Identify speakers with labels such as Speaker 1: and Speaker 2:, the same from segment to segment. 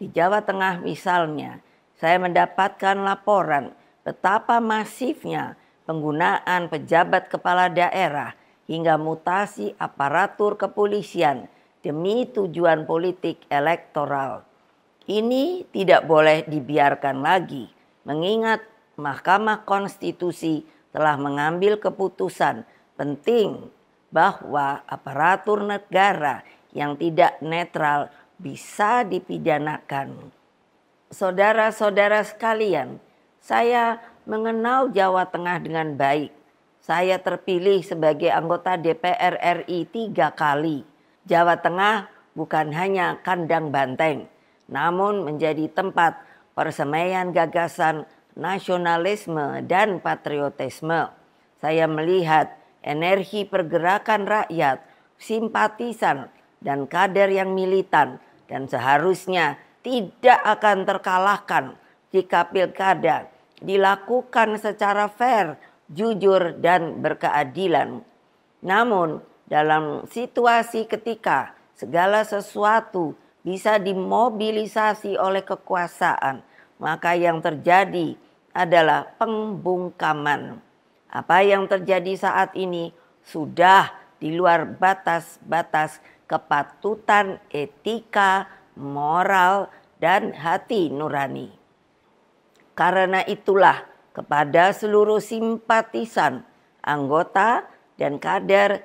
Speaker 1: Di Jawa Tengah misalnya, saya mendapatkan laporan betapa masifnya penggunaan pejabat kepala daerah hingga mutasi aparatur kepolisian demi tujuan politik elektoral. Ini tidak boleh dibiarkan lagi, mengingat Mahkamah Konstitusi telah mengambil keputusan penting bahwa aparatur negara yang tidak netral bisa dipidanakan. Saudara-saudara sekalian, saya mengenal Jawa Tengah dengan baik. Saya terpilih sebagai anggota DPR RI tiga kali. Jawa Tengah bukan hanya kandang banteng, namun menjadi tempat persemaian gagasan nasionalisme dan patriotisme. Saya melihat energi pergerakan rakyat, simpatisan, dan kader yang militan dan seharusnya tidak akan terkalahkan jika pilkada dilakukan secara fair, jujur, dan berkeadilan. Namun, dalam situasi ketika segala sesuatu bisa dimobilisasi oleh kekuasaan, maka yang terjadi adalah pembungkaman. Apa yang terjadi saat ini sudah di luar batas-batas kepatutan etika, moral, dan hati nurani. Karena itulah kepada seluruh simpatisan, anggota, dan kader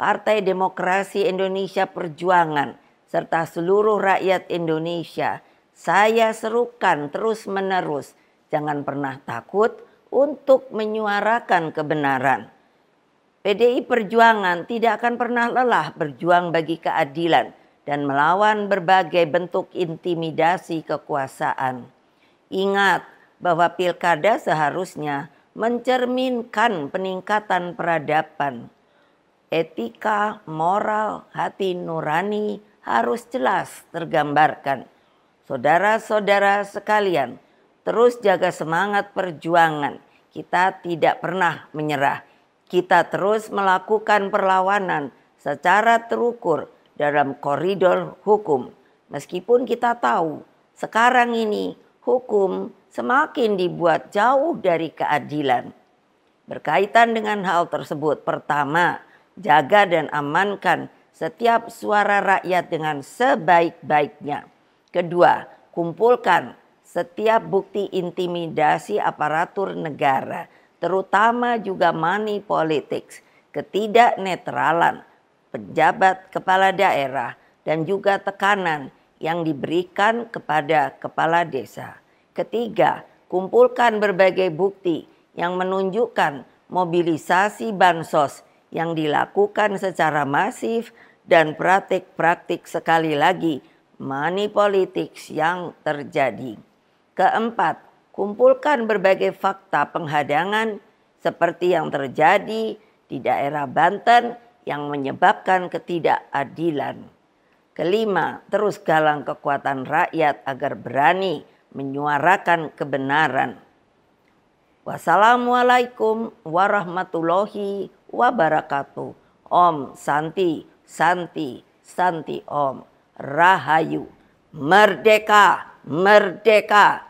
Speaker 1: Partai Demokrasi Indonesia Perjuangan serta seluruh rakyat Indonesia, saya serukan terus-menerus jangan pernah takut untuk menyuarakan kebenaran. PDI Perjuangan tidak akan pernah lelah berjuang bagi keadilan dan melawan berbagai bentuk intimidasi kekuasaan. Ingat bahwa pilkada seharusnya mencerminkan peningkatan peradaban. Etika, moral, hati nurani harus jelas tergambarkan. Saudara-saudara sekalian, terus jaga semangat perjuangan. Kita tidak pernah menyerah kita terus melakukan perlawanan secara terukur dalam koridor hukum. Meskipun kita tahu sekarang ini hukum semakin dibuat jauh dari keadilan. Berkaitan dengan hal tersebut, pertama, jaga dan amankan setiap suara rakyat dengan sebaik-baiknya. Kedua, kumpulkan setiap bukti intimidasi aparatur negara terutama juga money politics, ketidaknetralan pejabat kepala daerah dan juga tekanan yang diberikan kepada kepala desa. Ketiga, kumpulkan berbagai bukti yang menunjukkan mobilisasi bansos yang dilakukan secara masif dan praktik-praktik sekali lagi money politics yang terjadi. Keempat, kumpulkan berbagai fakta penghadangan seperti yang terjadi di daerah Banten yang menyebabkan ketidakadilan. Kelima, terus galang kekuatan rakyat agar berani menyuarakan kebenaran. Wassalamualaikum warahmatullahi wabarakatuh. Om Santi, Santi, Santi Om. Rahayu. Merdeka, merdeka.